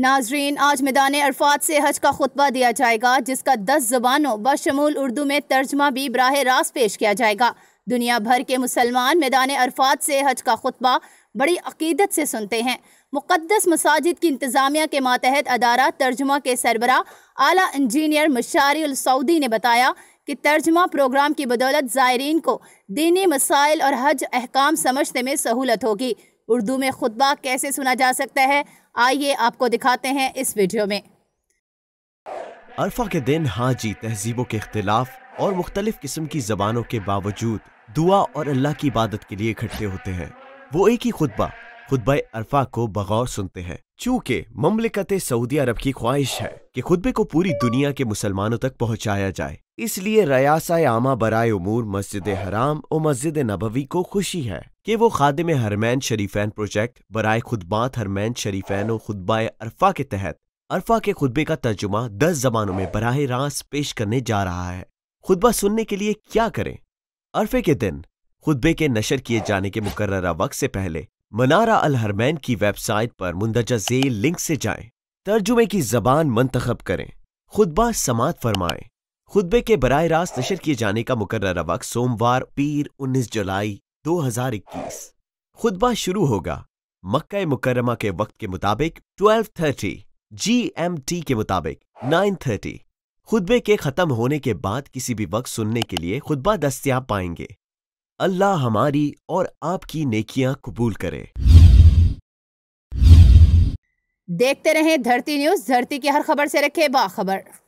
नाजरीन आज मैदान अरफात से हज का खुतबा दिया जाएगा जिसका दस जबानों बशमूल उर्दू में तर्जमा भी बरह रास्त पेश किया जाएगा दुनिया भर के मुसलमान मैदान अरफात से हज का खुतबा बड़ी अकीदत से सुनते हैं मुक़दस मसाजिद की इंतज़ामिया के मातहत अदारा तर्जमा के सरबरा आला इंजीनियर मशारी ने बताया कि तर्जमा प्रोग्राम की बदौलत ज़ायरीन को दीनी मसाइल और हज अहकाम समझने में सहूलत होगी उर्दू में खुतबा कैसे सुना जा सकता है आइए आपको दिखाते हैं इस वीडियो में अरफा के दिन हाजी तहजीबों के अख्तिलाफ और मुख्तलिफ किस्म की जबानों के बावजूद दुआ और अल्लाह की इबादत के लिए इकट्ठे होते हैं वो एक ही खुतबा खुतब अरफा को बगौर सुनते हैं चूँकि ममलिकत सऊदी अरब की ख्वाहिश है कि खुतबे को पूरी दुनिया के मुसलमानों तक पहुँचाया जाए इसलिए रयासा आमा बराय उमूर मस्जिद हराम और मस्जिद नबवी को खुशी है कि वो खादम हरमैन शरीफैन प्रोजेक्ट बरए खुदबात हरमैन शरीफैन और खुतबा अरफा के तहत अरफा के खुतबे का तर्जुमा दस जबानों में बरह रास पेश करने जा रहा है खुतबा सुनने के लिए क्या करें अरफे के दिन खुतबे के नशर किए जाने के मुकर वक्त से पहले मनारा अल हरमैन की वेबसाइट पर मुंदरजा जेल लिंक से जाएं। तर्जुमे की जबान मंतखब करें खुतबा समात फरमाएं खुतबे के बरए रास्त नशर किए जाने का मुकर्र वक्त सोमवार पीर 19 जुलाई 2021 खुतबा शुरू होगा मक्का मुकरमा के वक्त के मुताबिक 12:30 टी के मुताबिक 9:30 खुतबे के ख़त्म होने के बाद किसी भी वक्त सुनने के लिए खुतबा दस्तियाब पाएंगे अल्लाह हमारी और आपकी नेकियां कबूल करे देखते रहें धरती न्यूज धरती की हर खबर से रखे बाखबर